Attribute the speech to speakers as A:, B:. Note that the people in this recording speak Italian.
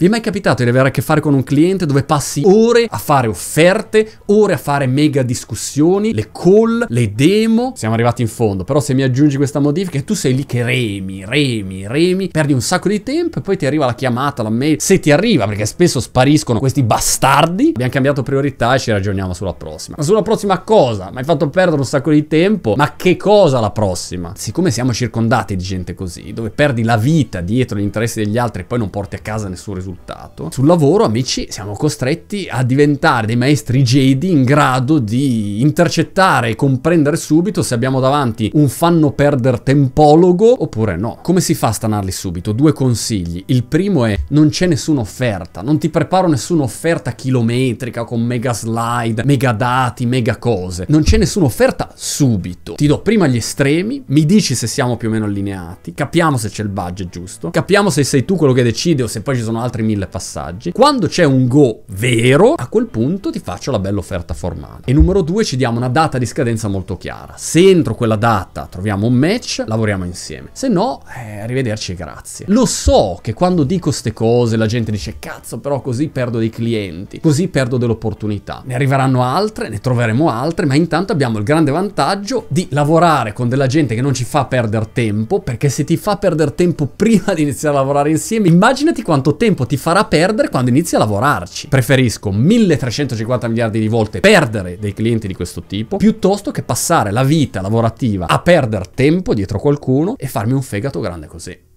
A: Vi è mai capitato di avere a che fare con un cliente dove passi ore a fare offerte, ore a fare mega discussioni, le call, le demo? Siamo arrivati in fondo, però se mi aggiungi questa modifica e tu sei lì che remi, remi, remi, perdi un sacco di tempo e poi ti arriva la chiamata, la mail, se ti arriva, perché spesso spariscono questi bastardi, abbiamo cambiato priorità e ci ragioniamo sulla prossima. Ma sulla prossima cosa? Mi hai fatto perdere un sacco di tempo, ma che cosa la prossima? Siccome siamo circondati di gente così, dove perdi la vita dietro gli interessi degli altri e poi non porti a casa nessun risultato, risultato. Sul lavoro, amici, siamo costretti a diventare dei maestri Jedi in grado di intercettare e comprendere subito se abbiamo davanti un fanno perder tempologo oppure no. Come si fa a stanarli subito? Due consigli. Il primo è non c'è nessuna offerta, non ti preparo nessuna offerta chilometrica con mega slide, mega dati, mega cose. Non c'è nessuna offerta subito. Ti do prima gli estremi, mi dici se siamo più o meno allineati, capiamo se c'è il budget giusto, capiamo se sei tu quello che decide o se poi ci sono altri altri mille passaggi. Quando c'è un go vero, a quel punto ti faccio la bella offerta formale. E numero due, ci diamo una data di scadenza molto chiara. Se entro quella data troviamo un match, lavoriamo insieme. Se no, eh, arrivederci e grazie. Lo so che quando dico queste cose la gente dice cazzo, però così perdo dei clienti, così perdo dell'opportunità. Ne arriveranno altre, ne troveremo altre, ma intanto abbiamo il grande vantaggio di lavorare con della gente che non ci fa perdere tempo, perché se ti fa perdere tempo prima di iniziare a lavorare insieme, immaginati quanto tempo ti farà perdere quando inizi a lavorarci. Preferisco 1350 miliardi di volte perdere dei clienti di questo tipo piuttosto che passare la vita lavorativa a perdere tempo dietro qualcuno e farmi un fegato grande così.